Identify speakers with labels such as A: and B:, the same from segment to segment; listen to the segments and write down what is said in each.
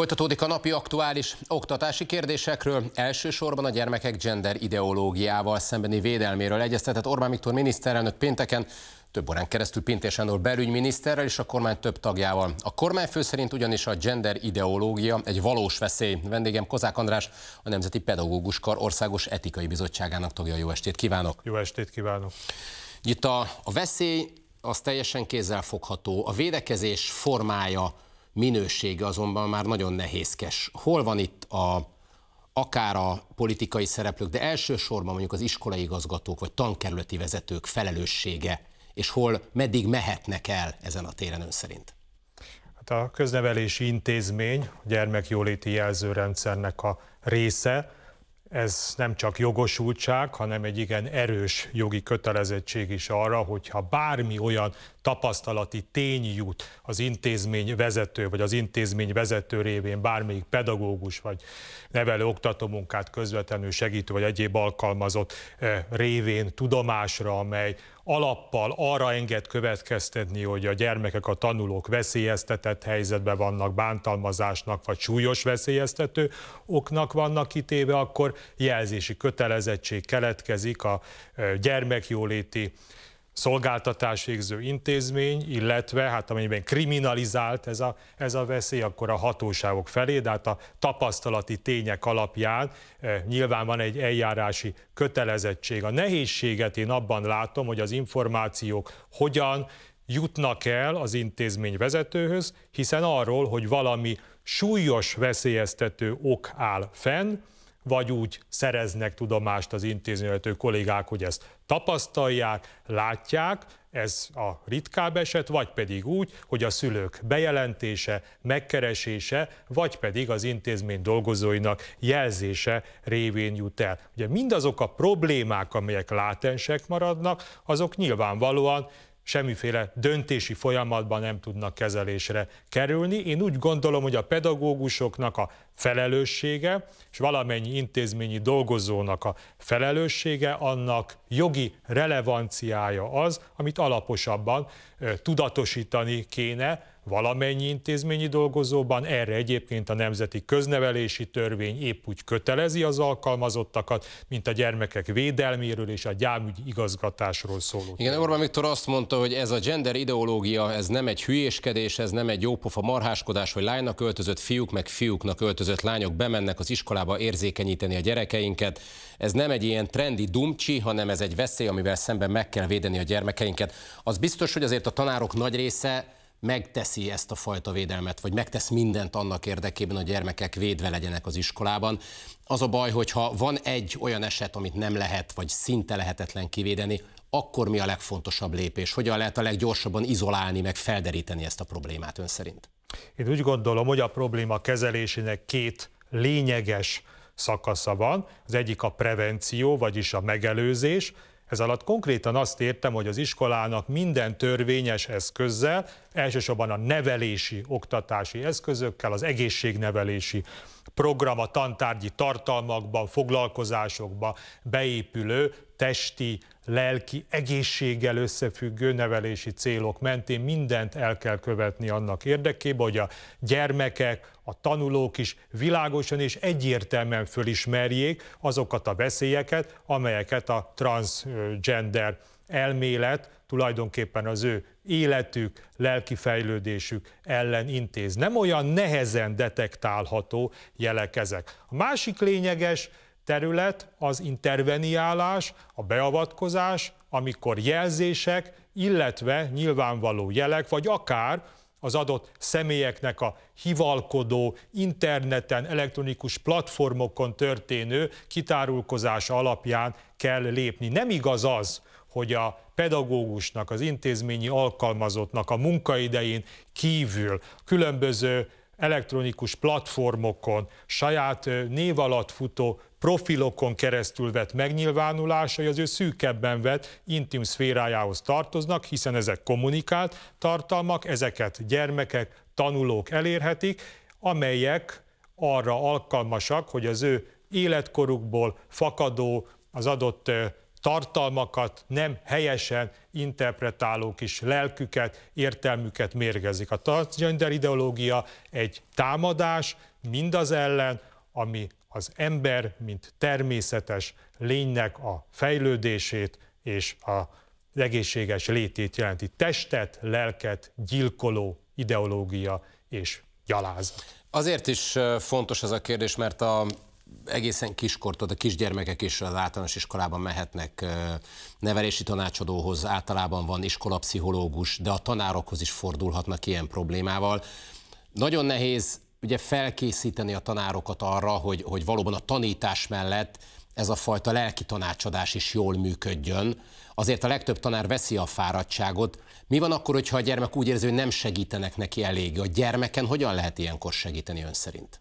A: Folytatódik a napi aktuális oktatási kérdésekről, elsősorban a gyermekek gender ideológiával szembeni védelméről egyeztetett Orbán Viktor miniszterelnök pénteken, több órán keresztül Pintés Sándor belügyminiszterrel és a kormány több tagjával. A kormányfő szerint ugyanis a gender ideológia egy valós veszély. Vendégem Kozák András, a Nemzeti Pedagógus Kar Országos Etikai Bizottságának tagja. Jó estét kívánok!
B: Jó estét kívánok! Itt a, a veszély
A: az teljesen kézzelfogható. A védekezés formája minősége azonban már nagyon nehézkes. Hol van itt a, akár a politikai szereplők, de elsősorban mondjuk az iskolai igazgatók vagy tankerületi vezetők felelőssége, és hol meddig mehetnek el ezen a téren ön szerint?
B: Hát a köznevelési intézmény gyermekjóléti jelzőrendszernek a része, ez nem csak jogosultság, hanem egy igen erős jogi kötelezettség is arra, hogyha bármi olyan tapasztalati tény jut az intézmény vezető, vagy az intézmény vezető révén bármelyik pedagógus, vagy nevelő oktató munkát közvetlenül segítő, vagy egyéb alkalmazott eh, révén tudomásra, amely alappal arra enged következtetni, hogy a gyermekek, a tanulók veszélyeztetett helyzetben vannak, bántalmazásnak vagy súlyos veszélyeztető oknak vannak kitéve, akkor jelzési kötelezettség keletkezik a gyermekjóléti szolgáltatás végző intézmény, illetve hát amennyiben kriminalizált ez a, ez a veszély, akkor a hatóságok felé, de hát a tapasztalati tények alapján e, nyilván van egy eljárási kötelezettség. A nehézséget én abban látom, hogy az információk hogyan jutnak el az intézmény vezetőhöz, hiszen arról, hogy valami súlyos veszélyeztető ok áll fenn, vagy úgy szereznek tudomást az intézményvezető kollégák, hogy ezt tapasztalják, látják, ez a ritkább eset, vagy pedig úgy, hogy a szülők bejelentése, megkeresése, vagy pedig az intézmény dolgozóinak jelzése révén jut el. Ugye mindazok a problémák, amelyek látensek maradnak, azok nyilvánvalóan semmiféle döntési folyamatban nem tudnak kezelésre kerülni. Én úgy gondolom, hogy a pedagógusoknak, a felelőssége, és valamennyi intézményi dolgozónak a felelőssége, annak jogi relevanciája az, amit alaposabban tudatosítani kéne valamennyi intézményi dolgozóban. Erre egyébként a Nemzeti Köznevelési Törvény épp úgy kötelezi az alkalmazottakat, mint a gyermekek védelméről és a gyámügyi igazgatásról szóló.
A: Igen, Orbán Viktor azt mondta, hogy ez a gender ideológia, ez nem egy hülyéskedés, ez nem egy jópofa marháskodás, hogy lánynak öltözött fiúk, meg fiúknak öltözött öltözött lányok bemennek az iskolába érzékenyíteni a gyerekeinket. Ez nem egy ilyen trendi dumcsi, hanem ez egy veszély, amivel szemben meg kell védeni a gyermekeinket. Az biztos, hogy azért a tanárok nagy része megteszi ezt a fajta védelmet, vagy megtesz mindent annak érdekében, hogy a gyermekek védve legyenek az iskolában. Az a baj, hogyha van egy olyan eset, amit nem lehet, vagy szinte lehetetlen kivédeni, akkor mi a legfontosabb lépés? Hogyan lehet a leggyorsabban izolálni, meg felderíteni ezt a problémát ön szerint?
B: Én úgy gondolom, hogy a probléma kezelésének két lényeges szakasza van. Az egyik a prevenció, vagyis a megelőzés. Ez alatt konkrétan azt értem, hogy az iskolának minden törvényes eszközzel, elsősorban a nevelési, oktatási eszközökkel, az egészségnevelési program a tantárgyi tartalmakban, foglalkozásokban beépülő testi, lelki, egészséggel összefüggő nevelési célok mentén mindent el kell követni annak érdekében, hogy a gyermekek, a tanulók is világosan és egyértelműen fölismerjék azokat a veszélyeket, amelyeket a transgender elmélet tulajdonképpen az ő életük, lelki fejlődésük ellen intéz. Nem olyan nehezen detektálható jelek ezek. A másik lényeges, terület az interveniálás, a beavatkozás, amikor jelzések, illetve nyilvánvaló jelek, vagy akár az adott személyeknek a hivalkodó, interneten, elektronikus platformokon történő kitárulkozása alapján kell lépni. Nem igaz az, hogy a pedagógusnak, az intézményi alkalmazottnak a munkaidején kívül különböző elektronikus platformokon, saját név alatt futó profilokon keresztül vett megnyilvánulásai az ő szűkebben vett intim szférájához tartoznak, hiszen ezek kommunikált tartalmak, ezeket gyermekek, tanulók elérhetik, amelyek arra alkalmasak, hogy az ő életkorukból fakadó, az adott tartalmakat nem helyesen interpretálók is lelküket, értelmüket mérgezik. A transgender ideológia egy támadás mindaz ellen, ami az ember, mint természetes lénynek a fejlődését és a egészséges létét jelenti. Testet, lelket gyilkoló ideológia és gyalázat.
A: Azért is fontos ez a kérdés, mert a egészen kiskortól, a kisgyermekek is az általános iskolában mehetnek nevelési tanácsadóhoz, általában van iskolapszichológus, de a tanárokhoz is fordulhatnak ilyen problémával. Nagyon nehéz ugye felkészíteni a tanárokat arra, hogy, hogy valóban a tanítás mellett ez a fajta lelki tanácsadás is jól működjön. Azért a legtöbb tanár veszi a fáradtságot. Mi van akkor, hogyha a gyermek úgy érzi, hogy nem segítenek neki elég? A gyermeken hogyan lehet ilyenkor segíteni ön szerint?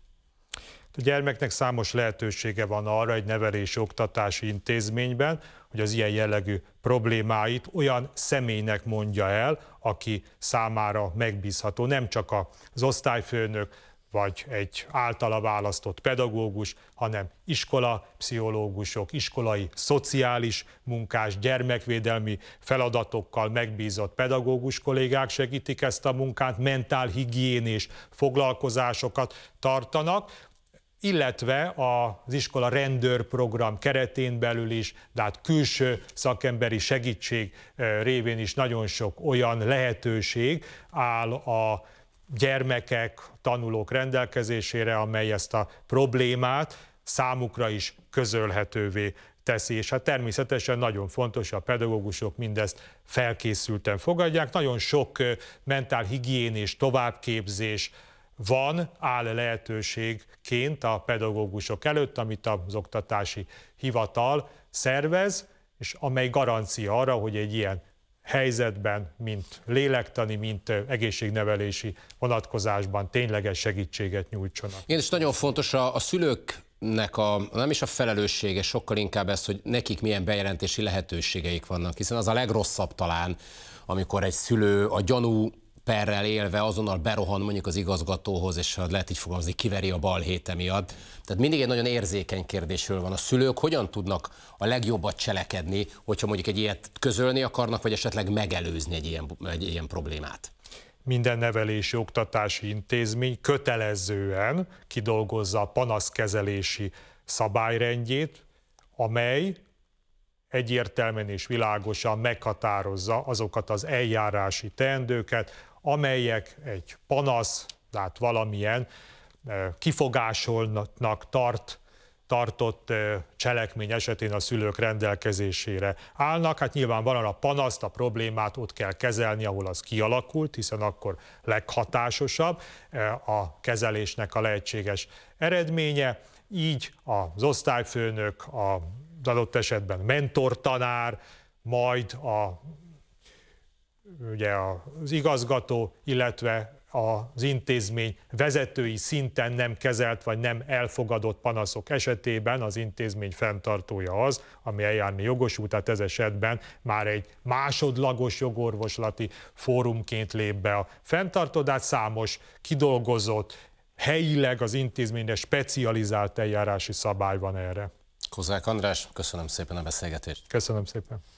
B: A gyermeknek számos lehetősége van arra egy nevelési oktatási intézményben, hogy az ilyen jellegű problémáit olyan személynek mondja el, aki számára megbízható, nem csak az osztályfőnök, vagy egy általa választott pedagógus, hanem iskola pszichológusok, iskolai szociális munkás, gyermekvédelmi feladatokkal megbízott pedagógus kollégák segítik ezt a munkát, mentálhigiénés foglalkozásokat tartanak, illetve az iskola rendőrprogram keretén belül is, de hát külső szakemberi segítség révén is nagyon sok olyan lehetőség áll a gyermekek, tanulók rendelkezésére, amely ezt a problémát számukra is közölhetővé teszi, és hát természetesen nagyon fontos, a pedagógusok mindezt felkészülten fogadják. Nagyon sok mentál és továbbképzés, van, áll lehetőségként a pedagógusok előtt, amit az oktatási hivatal szervez, és amely garancia arra, hogy egy ilyen helyzetben, mint lélektani, mint egészségnevelési vonatkozásban tényleges segítséget nyújtsanak.
A: Igen, és nagyon fontos a, a szülők nek a, nem is a felelőssége, sokkal inkább ez, hogy nekik milyen bejelentési lehetőségeik vannak, hiszen az a legrosszabb talán, amikor egy szülő a gyanú perrel élve azonnal berohan mondjuk az igazgatóhoz, és hát lehet így fogalmazni, kiveri a héte miatt. Tehát mindig egy nagyon érzékeny kérdésről van. A szülők hogyan tudnak a legjobbat cselekedni, hogyha mondjuk egy ilyet közölni akarnak, vagy esetleg megelőzni egy ilyen, egy ilyen problémát?
B: minden nevelési oktatási intézmény kötelezően kidolgozza a panaszkezelési szabályrendjét, amely egyértelműen és világosan meghatározza azokat az eljárási teendőket, amelyek egy panasz, tehát valamilyen eh, kifogásolnak tart, tartott eh, cselekmény esetén a szülők rendelkezésére állnak. Hát nyilván van a panaszt, a problémát ott kell kezelni, ahol az kialakult, hiszen akkor leghatásosabb eh, a kezelésnek a lehetséges eredménye. Így az osztályfőnök, az adott esetben mentortanár, majd a ugye az igazgató, illetve az intézmény vezetői szinten nem kezelt vagy nem elfogadott panaszok esetében az intézmény fenntartója az, ami eljárni jogosult, tehát ez esetben már egy másodlagos jogorvoslati fórumként lép be a fenntartó, de számos kidolgozott, helyileg az intézményre specializált eljárási szabály van erre. Kozák András, köszönöm
A: szépen a beszélgetést.
B: Köszönöm szépen.